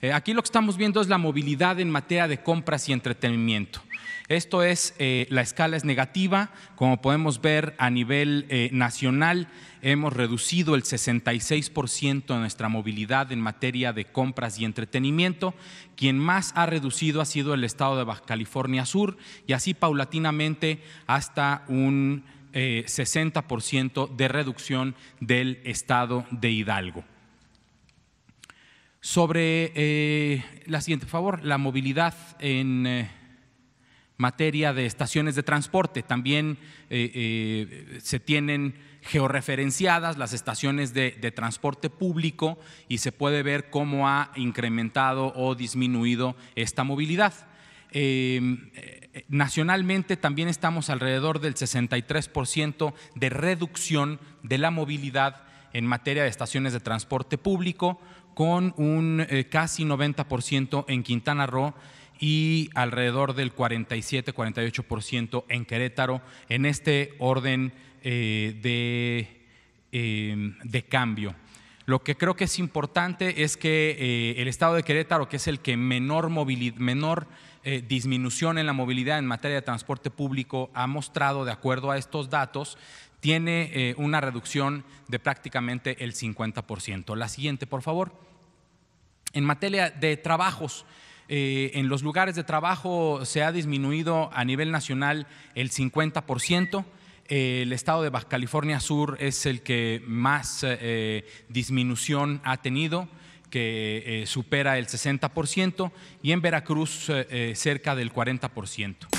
Eh, aquí lo que estamos viendo es la movilidad en materia de compras y entretenimiento. Esto es, eh, la escala es negativa, como podemos ver a nivel eh, nacional hemos reducido el 66% de nuestra movilidad en materia de compras y entretenimiento. Quien más ha reducido ha sido el estado de Baja California Sur y así paulatinamente hasta un 60% de reducción del estado de Hidalgo sobre eh, la siguiente, favor, la movilidad en eh, materia de estaciones de transporte. También eh, se tienen georreferenciadas las estaciones de, de, transporte público y se puede ver cómo ha incrementado o disminuido esta movilidad. nacionalmente también estamos alrededor del 63% de reducción de la movilidad en materia de estaciones de transporte público, con un eh, casi 90% en Quintana Roo y alrededor del 47-48% en Querétaro, en este orden eh, de, em, de, cambio. Lo que creo que es importante es que eh, el estado de Querétaro, que es el que menor, menor disminución en la movilidad en materia de transporte público ha mostrado, de acuerdo a estos datos, tiene una reducción de prácticamente el 50%. La siguiente, por favor. En materia de trabajos, eh, en los lugares de trabajo se ha disminuido a nivel nacional el 50%. Eh, el estado de Baja California Sur es el que más eh, disminución ha tenido que supera el 60% y en Veracruz cerca del 40%.